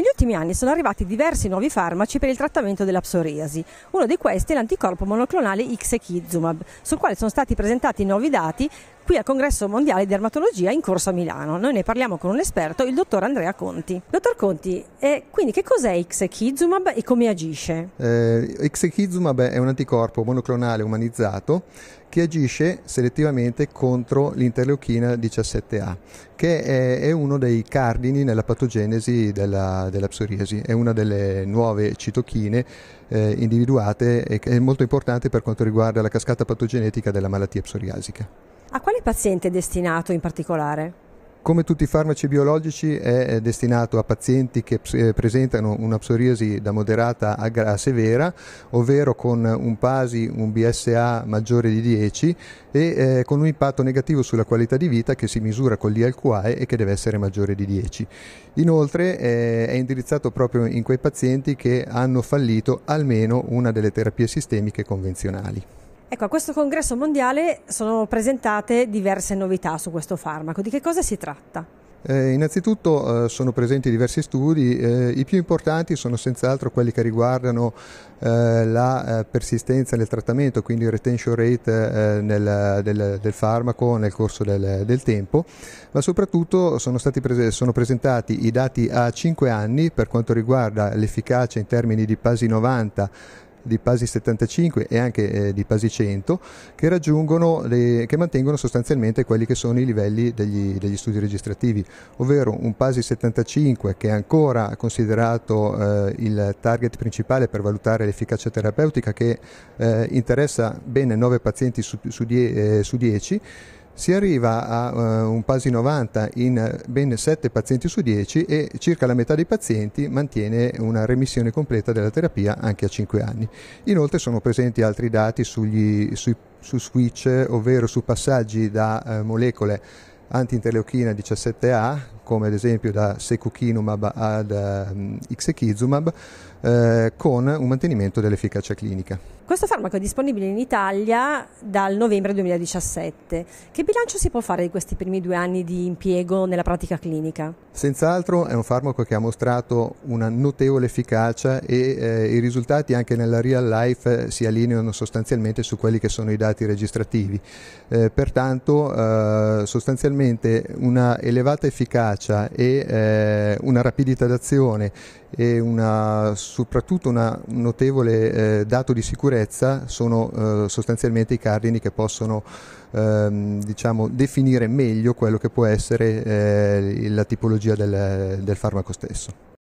Negli ultimi anni sono arrivati diversi nuovi farmaci per il trattamento della psoriasi. Uno di questi è l'anticorpo monoclonale Xechizumab, sul quale sono stati presentati nuovi dati qui al Congresso Mondiale di Dermatologia in corso a Milano. Noi ne parliamo con un esperto, il dottor Andrea Conti. Dottor Conti, eh, quindi che cos'è Xechizumab e come agisce? Eh, Xechizumab è un anticorpo monoclonale umanizzato che agisce selettivamente contro l'interleuchina 17A, che è, è uno dei cardini nella patogenesi della, della, psoriasi, è una delle nuove citochine eh, individuate e che è molto importante per quanto riguarda la cascata patogenetica della malattia psoriasica. A quale paziente è destinato in particolare? Come tutti i farmaci biologici è destinato a pazienti che eh, presentano una psoriasi da moderata a, severa, ovvero con un PASI, un BSA maggiore di 10 e eh, con un impatto negativo sulla qualità di vita che si misura con l'ILQAE e che deve essere maggiore di 10. Inoltre eh, è indirizzato proprio in quei pazienti che hanno fallito almeno una delle terapie sistemiche convenzionali. Ecco, a questo congresso mondiale sono presentate diverse novità su questo farmaco. Di che cosa si tratta? Eh, innanzitutto eh, sono presenti diversi studi, eh, i più importanti sono senz'altro quelli che riguardano eh, la eh, persistenza nel trattamento, quindi il retention rate eh, nel, del, del, farmaco nel corso del, del tempo, ma soprattutto sono, prese- sono, presentati i dati a 5 anni per quanto riguarda l'efficacia in termini di PASI 90 di Pasi 75 e anche eh, di Pasi 100 che, le, che, mantengono sostanzialmente quelli che sono i livelli degli, degli, studi registrativi, ovvero un Pasi 75 che è ancora considerato eh, il target principale per valutare l'efficacia terapeutica che eh, interessa bene 9 pazienti su, su, die, eh, su 10 si arriva a uh, un PASI 90 in ben 7 pazienti su 10 e circa la metà dei pazienti mantiene una remissione completa della terapia anche a 5 anni. Inoltre sono presenti altri dati sugli, sui, su switch, ovvero su passaggi da uh, molecole antinterleuchina 17A come ad esempio da secukinumab ad um, ixekizumab, eh, con un mantenimento dell'efficacia clinica. Questo farmaco è disponibile in Italia dal novembre 2017. Che bilancio si può fare di questi primi due anni di impiego nella pratica clinica? Senz'altro è un farmaco che ha mostrato una notevole efficacia e eh, i risultati anche nella real life eh, si allineano sostanzialmente su quelli che sono i dati registrativi. Eh, pertanto eh, sostanzialmente una elevata efficacia efficacia e eh, una rapidità d'azione e una, soprattutto un notevole eh, dato di sicurezza sono eh, sostanzialmente i cardini che possono ehm, diciamo, definire meglio quello che può essere eh, la tipologia del, del farmaco stesso.